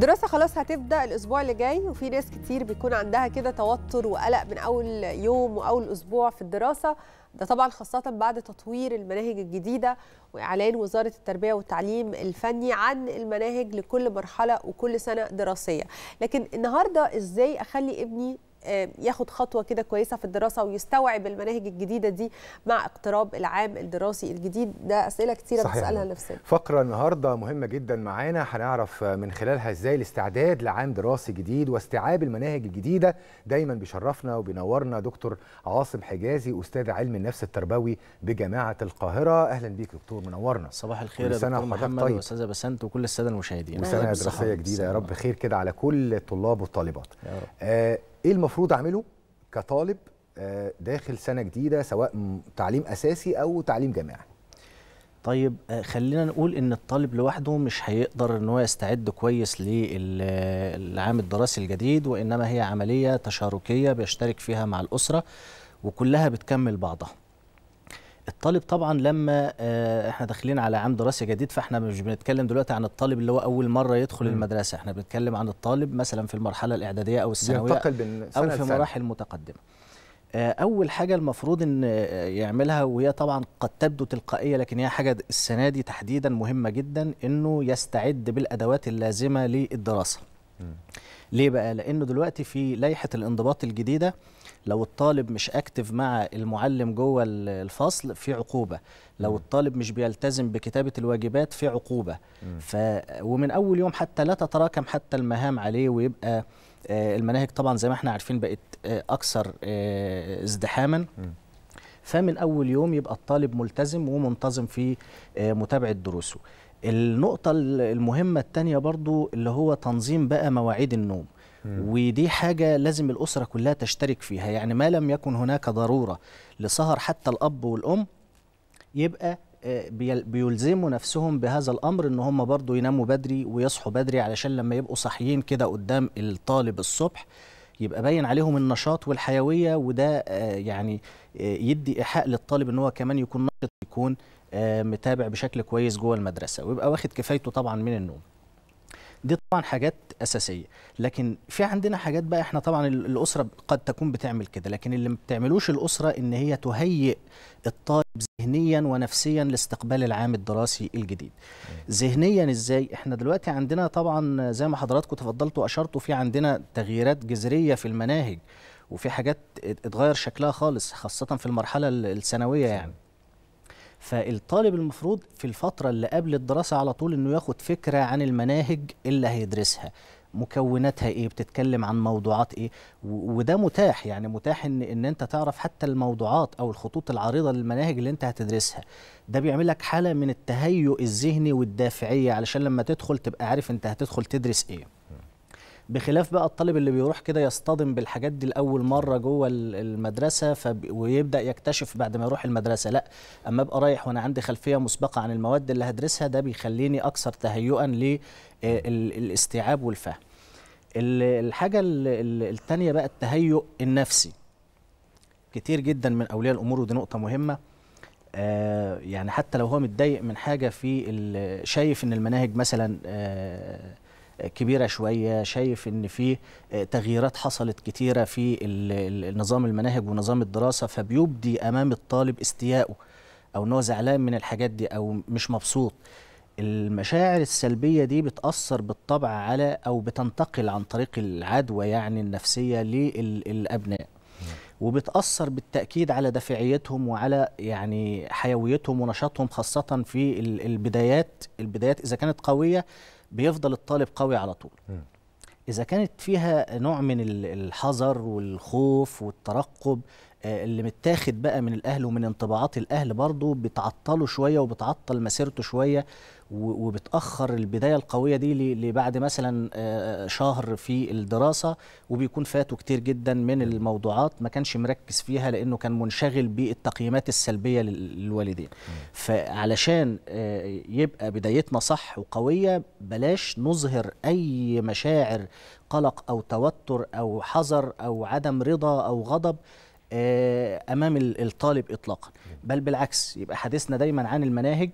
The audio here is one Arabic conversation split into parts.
الدراسه خلاص هتبدا الاسبوع اللي جاي وفي ناس كتير بيكون عندها كده توتر وقلق من اول يوم واول اسبوع في الدراسه ده طبعا خاصه بعد تطوير المناهج الجديده واعلان وزاره التربيه والتعليم الفني عن المناهج لكل مرحله وكل سنه دراسيه لكن النهارده ازاي اخلي ابني آه، ياخد خطوه كده كويسه في الدراسه ويستوعب المناهج الجديده دي مع اقتراب العام الدراسي الجديد ده اسئله كتيره صحيح. بتسالها لنفسنا فقره النهارده مهمه جدا معانا هنعرف من خلالها ازاي الاستعداد لعام دراسي جديد واستيعاب المناهج الجديده دايما بيشرفنا وبينورنا دكتور عاصم حجازي استاذ علم النفس التربوي بجامعه القاهره اهلا بيك دكتور منورنا صباح الخير يا دكتور محمد طيب. واستاذه بسنت وكل الساده المشاهدين وسنه نعم. دراسيه جديده يا رب خير كده على كل الطلاب والطالبات يا رب. آه ايه المفروض اعمله كطالب آه، داخل سنه جديده سواء تعليم اساسي او تعليم جامعي طيب آه، خلينا نقول ان الطالب لوحده مش هيقدر ان هو يستعد كويس للعام الدراسي الجديد وانما هي عمليه تشاركيه بيشترك فيها مع الاسره وكلها بتكمل بعضها الطالب طبعا لما آه، احنا داخلين على عام دراسي جديد فاحنا مش بنتكلم دلوقتي عن الطالب اللي هو اول مره يدخل م. المدرسه احنا بنتكلم عن الطالب مثلا في المرحله الاعداديه او الثانويه او في مراحل متقدمه آه، اول حاجه المفروض ان آه، يعملها وهي طبعا قد تبدو تلقائيه لكن هي حاجه السنه دي تحديدا مهمه جدا انه يستعد بالادوات اللازمه للدراسه م. ليه بقى لانه دلوقتي في لائحه الانضباط الجديده لو الطالب مش اكتف مع المعلم جوه الفصل في عقوبه لو الطالب مش بيلتزم بكتابه الواجبات في عقوبه ف ومن اول يوم حتى لا تتراكم حتى المهام عليه ويبقى آه، المناهج طبعا زي ما احنا عارفين بقت آه، اكثر آه، ازدحاما فمن اول يوم يبقى الطالب ملتزم ومنتظم في متابعه دروسه النقطه المهمه الثانيه برضو اللي هو تنظيم بقى مواعيد النوم ودي حاجه لازم الاسره كلها تشترك فيها يعني ما لم يكن هناك ضروره لسهر حتى الاب والام يبقى آه، بيلزموا نفسهم بهذا الامر ان هم برضو يناموا بدري ويصحوا بدري علشان لما يبقوا صاحيين كده قدام الطالب الصبح يبقى باين عليهم النشاط والحيويه وده آه، يعني آه، يدي ايحاء للطالب ان هو كمان يكون نشط يكون متابع بشكل كويس جوه المدرسه ويبقى واخد كفايته طبعا من النوم دي طبعا حاجات اساسيه لكن في عندنا حاجات بقى احنا طبعا الاسره قد تكون بتعمل كده لكن اللي ما بتعملوش الاسره ان هي تهيئ الطالب ذهنيا ونفسيا لاستقبال العام الدراسي الجديد ذهنيا ازاي احنا دلوقتي عندنا طبعا زي ما حضراتكم تفضلتوا واشرتوا في عندنا تغييرات جذريه في المناهج وفي حاجات اتغير شكلها خالص خاصه في المرحله الثانويه يعني فالطالب المفروض في الفترة اللي قبل الدراسة على طول انه ياخد فكرة عن المناهج اللي هيدرسها مكوناتها ايه بتتكلم عن موضوعات ايه وده متاح يعني متاح ان ان انت تعرف حتى الموضوعات او الخطوط العريضه للمناهج اللي انت هتدرسها ده بيعمل لك حاله من التهيؤ الذهني والدافعيه علشان لما تدخل تبقى عارف انت هتدخل تدرس ايه بخلاف بقى الطالب اللي بيروح كده يصطدم بالحاجات دي لاول مره جوه المدرسه فب... ويبدا يكتشف بعد ما يروح المدرسه لا اما ابقى رايح وانا عندي خلفيه مسبقه عن المواد اللي هدرسها ده بيخليني اكثر تهيئا للاستيعاب آه، والفهم الحاجه الثانيه بقى التهيؤ النفسي كتير جدا من اولياء الامور ودي نقطه مهمه آه يعني حتى لو هو متضايق من حاجه في شايف ان المناهج مثلا آه كبيره شويه شايف ان في تغييرات حصلت كتيره في نظام المناهج ونظام الدراسه فبيبدي امام الطالب استيائه او ان هو زعلان من الحاجات دي او مش مبسوط المشاعر السلبية دي بتأثر بالطبع على أو بتنتقل عن طريق العدوى يعني النفسية للأبناء وبتأثر بالتأكيد على دافعيتهم وعلى يعني حيويتهم ونشاطهم خاصة في البدايات البدايات إذا كانت قوية بيفضل الطالب قوي على طول اذا كانت فيها نوع من الحذر والخوف والترقب آه، اللي متاخد بقى من الاهل ومن انطباعات الاهل برضه بتعطله شويه وبتعطل مسيرته شويه وبتاخر البدايه القويه دي لبعد مثلا شهر في الدراسه وبيكون فاته كتير جدا من الموضوعات ما كانش مركز فيها لانه كان منشغل بالتقييمات السلبيه للوالدين فعلشان يبقى بدايتنا صح وقويه بلاش نظهر اي مشاعر قلق او توتر او حذر او عدم رضا او غضب امام الطالب اطلاقا بل بالعكس يبقى حديثنا دايما عن المناهج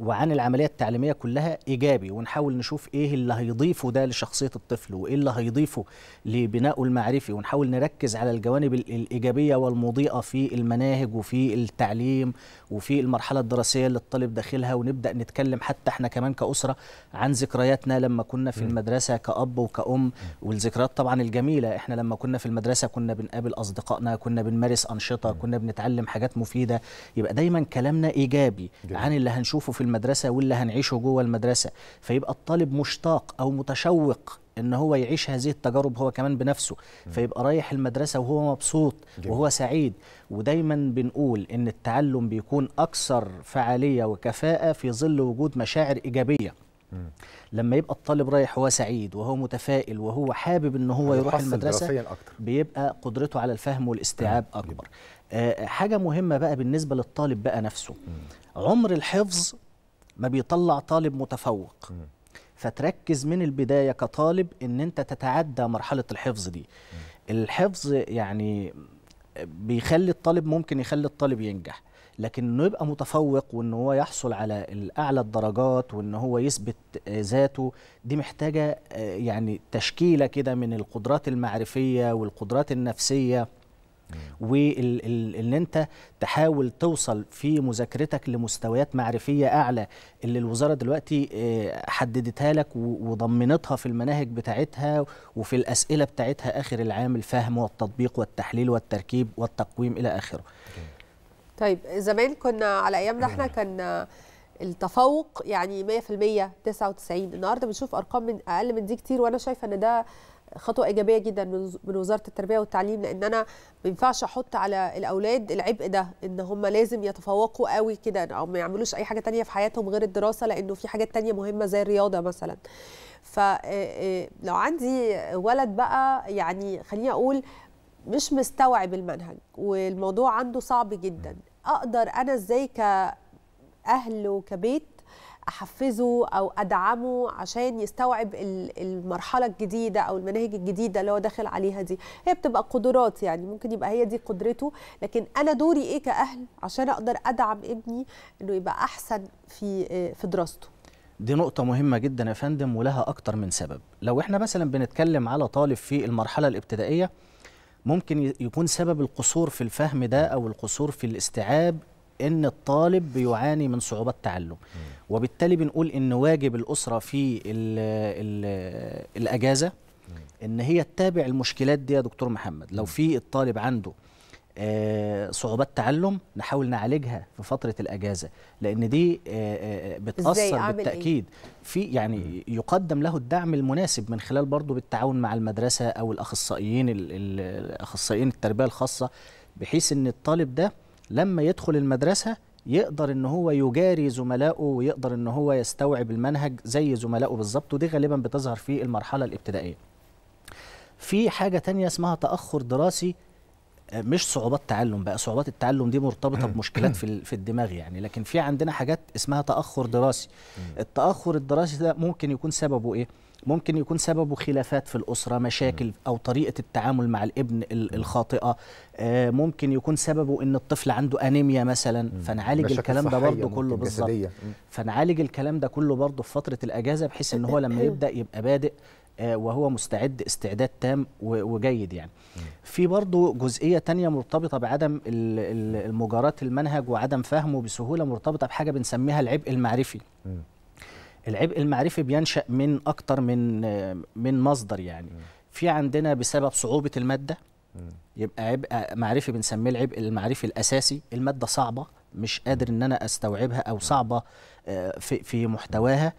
وعن العمليه التعليميه كلها ايجابي ونحاول نشوف ايه اللي هيضيفه ده لشخصيه الطفل وايه اللي هيضيفه لبنائه المعرفي ونحاول نركز على الجوانب الايجابيه والمضيئه في المناهج وفي التعليم وفي المرحله الدراسيه اللي الطالب داخلها ونبدا نتكلم حتى احنا كمان كاسره عن ذكرياتنا لما كنا في المدرسه كاب وكأم والذكريات طبعا الجميله احنا لما كنا في المدرسه كنا بنقابل اصدقائنا كنا بنمارس انشطه كنا بنتعلم حاجات مفيده يبقى دايما كلامنا ايجابي عن اللي هنشوفه في المدرسه واللي هنعيشه جوه المدرسه فيبقى الطالب مشتاق او متشوق ان هو يعيش هذه التجارب هو كمان بنفسه فيبقى رايح المدرسه وهو مبسوط وهو سعيد ودايما بنقول ان التعلم بيكون اكثر فعاليه وكفاءه في ظل وجود مشاعر ايجابيه لما يبقى الطالب رايح وهو سعيد وهو متفائل وهو حابب ان هو يروح المدرسه بيبقى قدرته على الفهم والاستيعاب اكبر آه حاجه مهمه بقى بالنسبه للطالب بقى نفسه عمر الحفظ ما بيطلع طالب متفوق م. فتركز من البدايه كطالب ان انت تتعدى مرحله الحفظ دي م. الحفظ يعني بيخلي الطالب ممكن يخلي الطالب ينجح لكن انه يبقى متفوق وان هو يحصل على الاعلى الدرجات وان هو يثبت آه، ذاته دي محتاجه آه، يعني تشكيله كده من القدرات المعرفيه والقدرات النفسيه وان انت تحاول توصل في مذاكرتك لمستويات معرفيه اعلى اللي الوزاره دلوقتي آه، حددتها لك وضمنتها في المناهج بتاعتها وفي الاسئله بتاعتها اخر العام الفهم والتطبيق والتحليل والتركيب والتقويم الى اخره. طيب زمان كنا على ايامنا احنا كان التفوق يعني 100% 99 النهارده بنشوف ارقام من اقل من دي كتير وانا شايفه ان ده خطوه ايجابيه جدا من وزاره التربيه والتعليم لان انا ما ينفعش احط على الاولاد العبء ده ان هم لازم يتفوقوا قوي كده او ما يعملوش اي حاجه تانية في حياتهم غير الدراسه لانه في حاجات تانية مهمه زي الرياضه مثلا فلو عندي ولد بقى يعني خليني اقول مش مستوعب المنهج والموضوع عنده صعب جدا اقدر انا ازاي كاهل وكبيت احفزه او ادعمه عشان يستوعب المرحله الجديده او المناهج الجديده اللي هو داخل عليها دي هي بتبقى قدرات يعني ممكن يبقى هي دي قدرته لكن انا دوري ايه كاهل عشان اقدر ادعم ابني انه يبقى احسن في آه، في دراسته دي نقطة مهمة جدا يا فندم ولها أكتر من سبب لو إحنا مثلا بنتكلم على طالب في المرحلة الابتدائية ممكن يكون سبب القصور في الفهم ده أو القصور في الاستيعاب ان الطالب بيعاني من صعوبات تعلم وبالتالي بنقول ان واجب الاسره في ال ال الاجازه ان هي تتابع المشكلات دي يا دكتور محمد لو في الطالب عنده آه، صعوبات تعلم نحاول نعالجها في فتره الاجازه لان دي آه، آه، بتاثر إيه؟ بالتاكيد في يعني يقدم له الدعم المناسب من خلال برضه بالتعاون مع المدرسه او الاخصائيين الاخصائيين التربيه الخاصه بحيث ان الطالب ده لما يدخل المدرسة يقدر ان هو يجاري زملائه ويقدر ان هو يستوعب المنهج زي زملائه بالظبط ودي غالبا بتظهر في المرحلة الابتدائية في حاجة تانية اسمها تأخر دراسي آه، مش صعوبات تعلم بقى صعوبات التعلم دي مرتبطه بمشكلات في في الدماغ يعني لكن في عندنا حاجات اسمها تاخر دراسي التاخر الدراسي ده ممكن يكون سببه ايه ممكن يكون سببه خلافات في الاسره مشاكل او طريقه التعامل مع الابن الخاطئه آه، ممكن يكون سببه ان الطفل عنده انيميا مثلا فنعالج الكلام ده برضه كله بالظبط فنعالج الكلام ده كله برضه في فتره الاجازه بحيث ان هو لما يبدا يبقى بادئ آه، وهو مستعد استعداد تام وجيد يعني في برضه جزئيه تانية مرتبطه بعدم مجاراه المنهج وعدم فهمه بسهوله مرتبطه بحاجه بنسميها العبء المعرفي العبء المعرفي بينشا من اكتر من آه، من مصدر يعني في عندنا بسبب صعوبه الماده يبقى عبء معرفي بنسميه العبء المعرفي الاساسي الماده صعبه مش قادر ان انا استوعبها او صعبه آه، في محتواها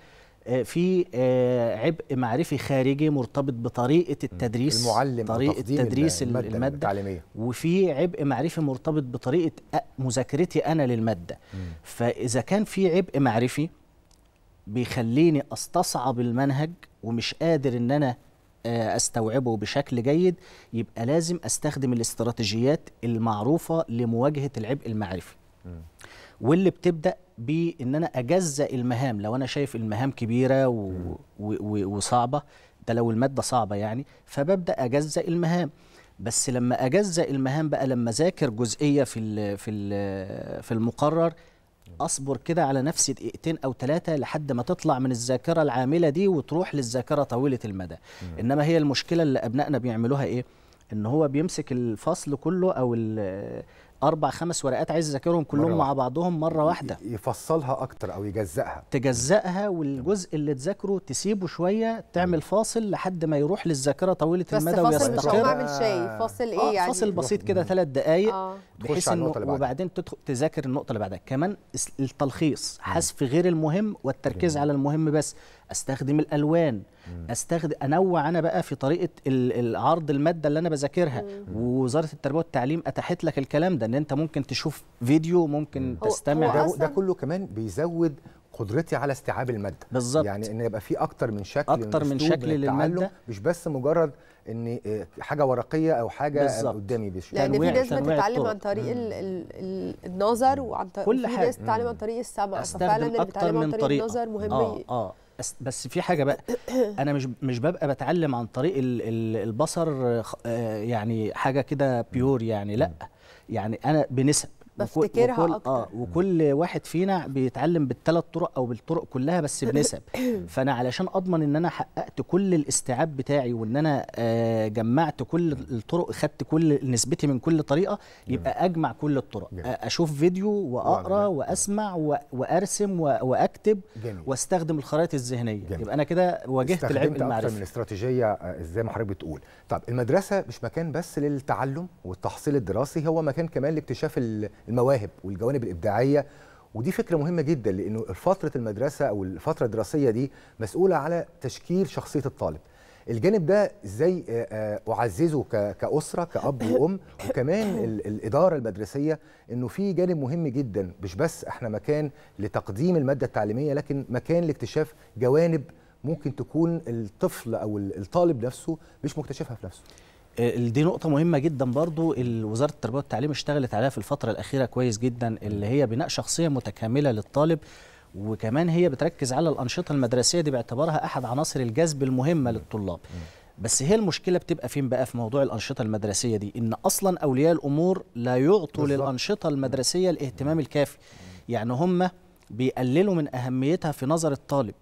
آه، في آه، عبء معرفي خارجي مرتبط بطريقه التدريس المعلم طريقه تدريس الماده, المادة التعليمية. وفي عبء معرفي مرتبط بطريقه آه، مذاكرتي انا للماده م. فاذا كان في عبء معرفي بيخليني استصعب المنهج ومش قادر ان انا استوعبه بشكل جيد يبقى لازم استخدم الاستراتيجيات المعروفه لمواجهه العبء المعرفي م. واللي بتبدا بان انا اجزا المهام لو انا شايف المهام كبيره و... و... و... وصعبه ده لو الماده صعبه يعني فببدا اجزا المهام بس لما اجزا المهام بقى لما اذاكر جزئيه في ال في ال في المقرر اصبر كده على نفسي دقيقتين او ثلاثه لحد ما تطلع من الذاكره العامله دي وتروح للذاكره طويله المدى انما هي المشكله اللي ابنائنا بيعملوها ايه ان هو بيمسك الفصل كله او اربع خمس ورقات عايز يذاكرهم كلهم مع بعضهم مره واحده يفصلها اكتر او يجزئها تجزئها والجزء اللي تذاكره تسيبه شويه تعمل فاصل لحد ما يروح للذاكره طويله المدى ويستقر بس فاصل مش شيء فاصل ايه آه يعني فاصل بسيط كده ثلاث دقائق آه. بحيث انه وبعدين تدخل تذاكر النقطه اللي بعدها كمان التلخيص حذف غير المهم والتركيز على المهم بس استخدم الالوان استخدم انوع انا بقى في طريقه عرض الماده اللي انا بذاكرها ووزاره التربيه والتعليم اتاحت لك الكلام ده ان انت ممكن تشوف فيديو ممكن هو تستمع هو ده, ده كله كمان بيزود قدرتي على استيعاب الماده بالظبط يعني ان يبقى في اكتر من شكل اكتر من شكل للماده مش بس مجرد ان آه، حاجه ورقيه او حاجه بالزبط. قدامي بشيء لان في ناس بتتعلم عن طريق ال النظر وعن طريق كل حاجه ناس بتتعلم عن طريق السمع ففعلا اللي بتتعلم عن طريق النظر مهم آه آه بس في حاجه بقى انا مش مش ببقى بتعلم عن طريق البصر آه، يعني حاجه كده بيور يعني لا يعني انا بنسب بفتكرها وكل اكتر اه وكل واحد فينا بيتعلم بالثلاث طرق او بالطرق كلها بس بنسب فانا علشان اضمن ان انا حققت كل الاستيعاب بتاعي وان انا آه جمعت كل الطرق خدت كل نسبتي من كل طريقه يبقى اجمع كل الطرق جميل. اشوف فيديو واقرا واسمع وارسم واكتب جميل. واستخدم الخرائط الذهنيه يبقى انا كده واجهت العبء المعرفي من استراتيجيه آه، زي ما حضرتك بتقول طب المدرسه مش مكان بس للتعلم والتحصيل الدراسي هو مكان كمان لاكتشاف المواهب والجوانب الابداعيه ودي فكره مهمه جدا لانه فتره المدرسه او الفتره الدراسيه دي مسؤوله على تشكيل شخصيه الطالب الجانب ده ازاي آه، آه، اعززه كاسره كاب وام وكمان الاداره المدرسيه انه في جانب مهم جدا مش بس احنا مكان لتقديم الماده التعليميه لكن مكان لاكتشاف جوانب ممكن تكون الطفل او الطالب نفسه مش مكتشفها في نفسه آه، دي نقطة مهمة جدا برضو وزارة التربية والتعليم اشتغلت عليها في الفترة الأخيرة كويس جدا اللي هي بناء شخصية متكاملة للطالب وكمان هي بتركز على الأنشطة المدرسية دي باعتبارها أحد عناصر الجذب المهمة للطلاب بس هي المشكله بتبقى فين بقى في موضوع الانشطه المدرسيه دي ان اصلا اولياء الامور لا يعطوا للانشطه المدرسيه الاهتمام الكافي يعني هم بيقللوا من اهميتها في نظر الطالب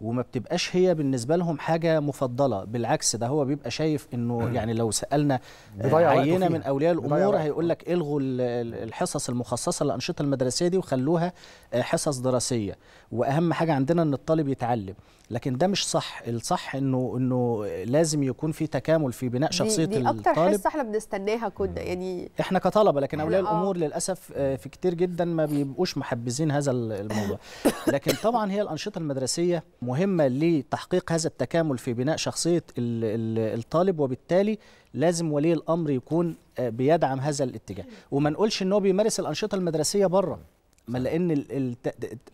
وما بتبقاش هي بالنسبه لهم حاجه مفضله بالعكس ده هو بيبقى شايف انه يعني لو سالنا آه، عينه من اولياء الامور هيقول لك الغوا الحصص المخصصه للانشطه المدرسيه دي وخلوها آه، حصص دراسيه واهم حاجه عندنا ان الطالب يتعلم لكن ده مش صح الصح انه انه لازم يكون في تكامل في بناء شخصيه دي, دي أكتر الطالب اكتر احنا بنستناها كنا يعني احنا كطلبه لكن اولياء آه. الامور آه. للاسف في كتير جدا ما بيبقوش محبذين هذا الموضوع لكن طبعا هي الانشطه المدرسيه مهمه لتحقيق هذا التكامل في بناء شخصيه الطالب وبالتالي لازم ولي الامر يكون آه، بيدعم هذا الاتجاه وما نقولش ان هو بيمارس الانشطه المدرسيه بره ما لان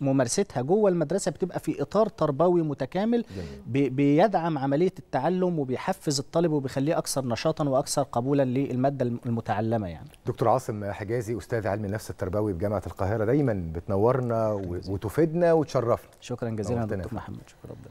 ممارستها جوه المدرسه بتبقى في اطار تربوي متكامل بيدعم عمليه التعلم وبيحفز الطالب وبيخليه اكثر نشاطا واكثر قبولا للماده المتعلمه يعني دكتور عاصم حجازي استاذ علم النفس التربوي بجامعه القاهره دايما بتنورنا وتفيدنا وتشرفنا شكرا جزيلا دكتور محمد شكرا ربنا